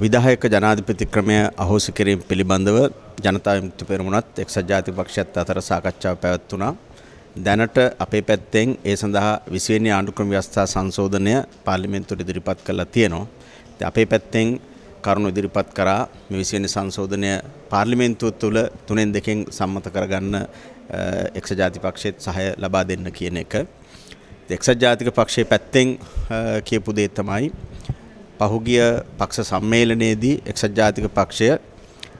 විදායක ජනාධිපති ක්‍රමය අහෝසි කිරීම පිළිබඳව ජනතා විමුක්ති පෙරමුණත් එක්සත් ජාතික පක්ෂයත් අතර සාකච්ඡාවක් පැවැත්වුණා. දැනට අපේ පැත්තෙන් ඒ සඳහා 20 වෙනි ආණ්ඩුක්‍රම ව්‍යවස්ථා සංශෝධනය පාර්ලිමේන්තුවට ඉදිරිපත් කළා තියෙනවා. ඉතින් අපේ පැත්තෙන් කරුණු ඉදිරිපත් කරා මේ 20 වෙනි සංශෝධනය පාර්ලිමේන්තුව තුළ තුනෙන් දෙකෙන් සම්මත කරගන්න එක්සත් ජාතික පක්ෂයට සහාය ලබා දෙන්න කියන එක. එක්සත් ජාතික පක්ෂයේ පැත්තෙන් කියපු දේ තමයි පහුගිය පක්ෂ සම්මේලනයේදී එක්සත් ජාතික පක්ෂය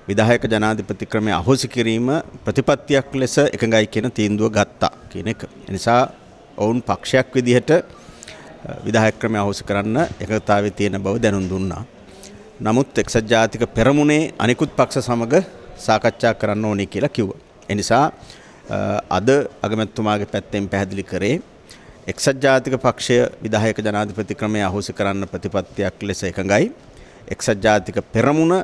විධායක ජනාධිපති ක්‍රමය අහෝසි කිරීම ප්‍රතිපත්තියක් ලෙස එකඟයි කියන තීන්දුව ගත්තා කියන එක. එනිසා ඔවුන් පක්ෂයක් විදිහට විධායක ක්‍රමය අහෝසි කරන්න එකතාවේ තියෙන බව දැනුම් දුන්නා. නමුත් එක්සත් ජාතික පෙරමුණේ අනිකුත් පක්ෂ සමග සාකච්ඡා කරන්න ඕනේ කියලා කිව්වා. එනිසා අද අගමැතිතුමාගේ පැත්තෙන් පැහැදිලි කරේ එක්සත් ජාතික පක්ෂය විධායක ජනාධිපති ක්‍රමය අහෝසි කරන්න ප්‍රතිපත්තියක් ලෙස එකඟයි. එක්සත් ජාතික පෙරමුණ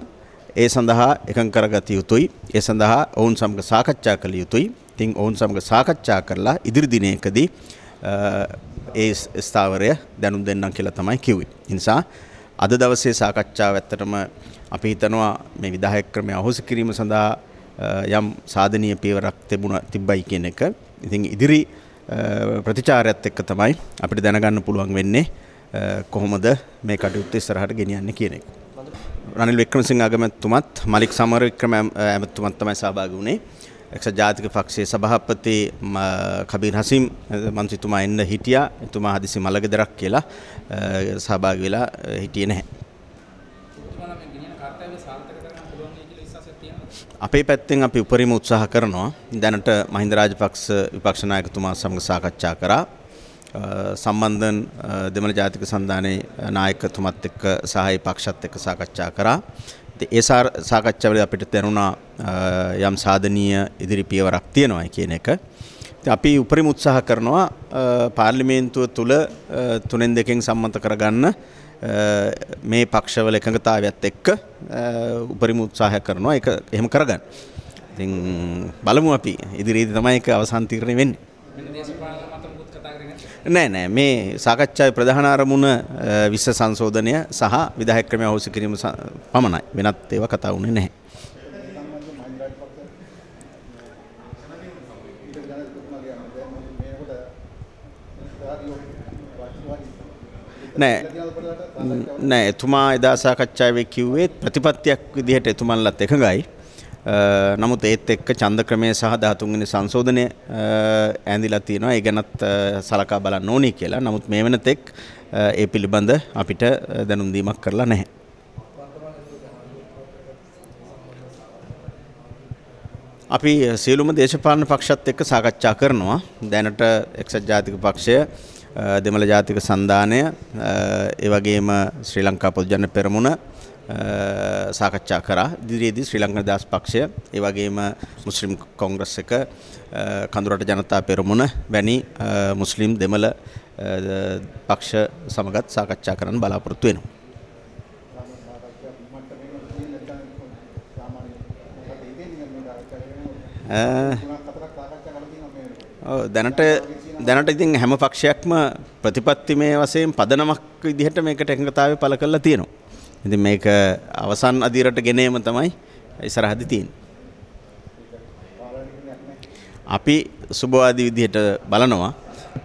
ඒ සඳහා එකඟ කරගත යුතුයි. ඒ සඳහා ඔවුන් සමග සාකච්ඡා කළ යුතුයි. ඉතින් ඔවුන් සමග සාකච්ඡා කරලා ඉදිරි දිනයකදී ඒ ස්ථාවරය දැනුම් දෙන්නම් කියලා තමයි කිව්වේ. නිසා අද දවසේ සාකච්ඡාව ඇත්තටම අපි හිතනවා මේ විධායක ක්‍රමය අහෝසි කිරීම සඳහා යම් සාධනීය පියවරක් තිබුණ තිබ්බයි කියන එක. ඉතින් ඉදිරි ප්‍රතිචාරයත් එක්ක තමයි අපිට දැනගන්න පුළුවන් වෙන්නේ කොහොමද මේ කටයුත්ත ඉස්සරහට ගෙනියන්න කියන එක. රනිල් වික්‍රමසිංහ අගමැතිතුමත් මලික් සමරවික්‍රම ඇමතිතුමත් තමයි සහභාගී වුණේ. එක්සත් ජාතික පක්ෂයේ සභාපති කබීර් හසීම් මන්ත්‍රීතුමා එන්න හිටියා. එතුමා හදිසි මළගෙදරක් කියලා සහභාගී වෙලා හිටියේ නැහැ. අපේ පැත්තෙන් අපි උපරිම උත්සාහ කරනවා. දැනට මහින්ද රාජපක්ෂ විපක්ෂ නායකතුමා සමග සාකච්ඡා කරා. සම්බන්ධන් දෙමළ ජාතික සන්ධානයේ නායකතුමත් එක්ක සහාය පක්ෂත් එක්ක සාකච්ඡා කරා. ඒ සාකච්ඡාවල අපිට දැනුණා යම් සාධනීය ඉදිරි පියවරක් තියෙනවා කියන එක. අපි උපරිම උත්සාහ කරනවා පාර්ලිමේන්තුව තුළ තුනෙන් දෙකෙන් සම්මත කරගන්න මේ පක්ෂවල එකඟතාවයත් එක්ක උපරිම උත්සාහය කරනවා එක එහෙම කරගන්න. ඉතින් බලමු අපි ඉදිරියේදී තමයි ඒක අවසන් තීරණය වෙන්නේ. නෑ නෑ මේ සාකච්ඡාවේ ප්‍රධාන අරමුණ විශ්ව සංශෝධනය සහ විධායක ක්‍රමය අවශ්‍ය කිරීම පමණයි. වෙනත් ඒවා කතා වුණේ නැහැ. නෑ නෑ එතුමා එදා සාකච්ඡාවේ කිව්වේ ප්‍රතිපත්තියක් විදිහට එතුමන්ලත් එකඟයි. නමුත් ඒත් එක්ක ඡන්ද ක්‍රමය සහ 13 වෙනි සංශෝධනය ඇඳිලා තියෙනවා. ඒ ගැනත් සලකා බලන්න ඕනේ කියලා. නමුත් මේ වෙනතෙක් ඒ පිළිබඳ අපිට දැනුම් දීමක් කරලා නැහැ. අපි සියලුම දේශපාලන පක්ෂත් එක්ක සාකච්ඡා කරනවා. දැනට එක්සත් ජාතික පක්ෂය, දෙමළ ජාතික සන්ධානය, ඒ වගේම ශ්‍රී ලංකා පොදුජන පෙරමුණ සාකච්ඡා කරා. ඉදිරියේදී ශ්‍රී ලංකා දාස් පක්ෂය, ඒ වගේම මුස්ලිම් කොංග්‍රස් එක, කඳුරට ජනතා පෙරමුණ වැනි මුස්ලිම් දෙමළ පක්ෂ සමගත් සාකච්ඡා කරන්න බලාපොරොත්තු වෙනවා. දැනට දැනට ඉතින් හැම පක්ෂයක්ම ප්‍රතිපත්තිමය වශයෙන් පදනමක් විදිහට මේකට එකඟතාවය පළ කරලා තියෙනවා. ඉතින් මේක අවසන් අදියරට ගෙනේම තමයි ඉස්සරහදී තියෙන්නේ. අපි සුබවාදී විදිහට බලනවා.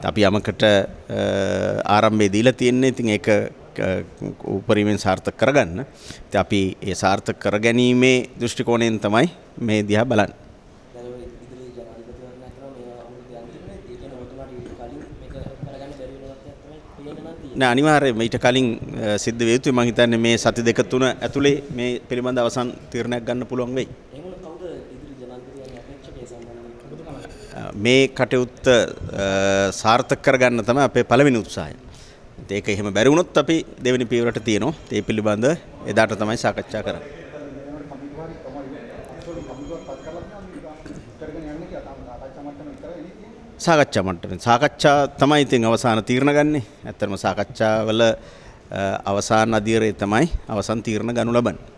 අපි යමකට ආරම්භය දීලා තියෙන්නේ. ඉතින් ඒක උපරීමෙන් සාර්ථක කරගන්න. ඉතින් අපි ඒ සාර්ථක කර ගැනීමේ දෘෂ්ටි කෝණයෙන් තමයි මේ දිහා බලන්නේ. නෑ අනිවාර්යයෙන්ම ඊට කලින් සිද්ධ වෙ යුතුයි මම හිතන්නේ මේ සති දෙක තුන ඇතුලේ මේ පිළිබඳ අවසන් තීරණයක් ගන්න පුළුවන් වෙයි. මේ කටයුත්ත සාර්ථක කරගන්න තමයි අපේ පළවෙනි උත්සාහය. ඒක එහෙම බැරිවුණොත් අපි දෙවැනි පීවරට තියෙනවා ඒ පිළිබඳ එදාට තමයි සාකච්ඡා කරන්න. සාකච්ඡා මට්ටමේ සාකච්ඡා තමයි ඉතින් අවසාන තීරණ ගන්නෙ. ඇත්තටම සාකච්ඡාවල අවසාන අධීරය තමයි අවසන් තීරණ ගනු ලබන්නේ.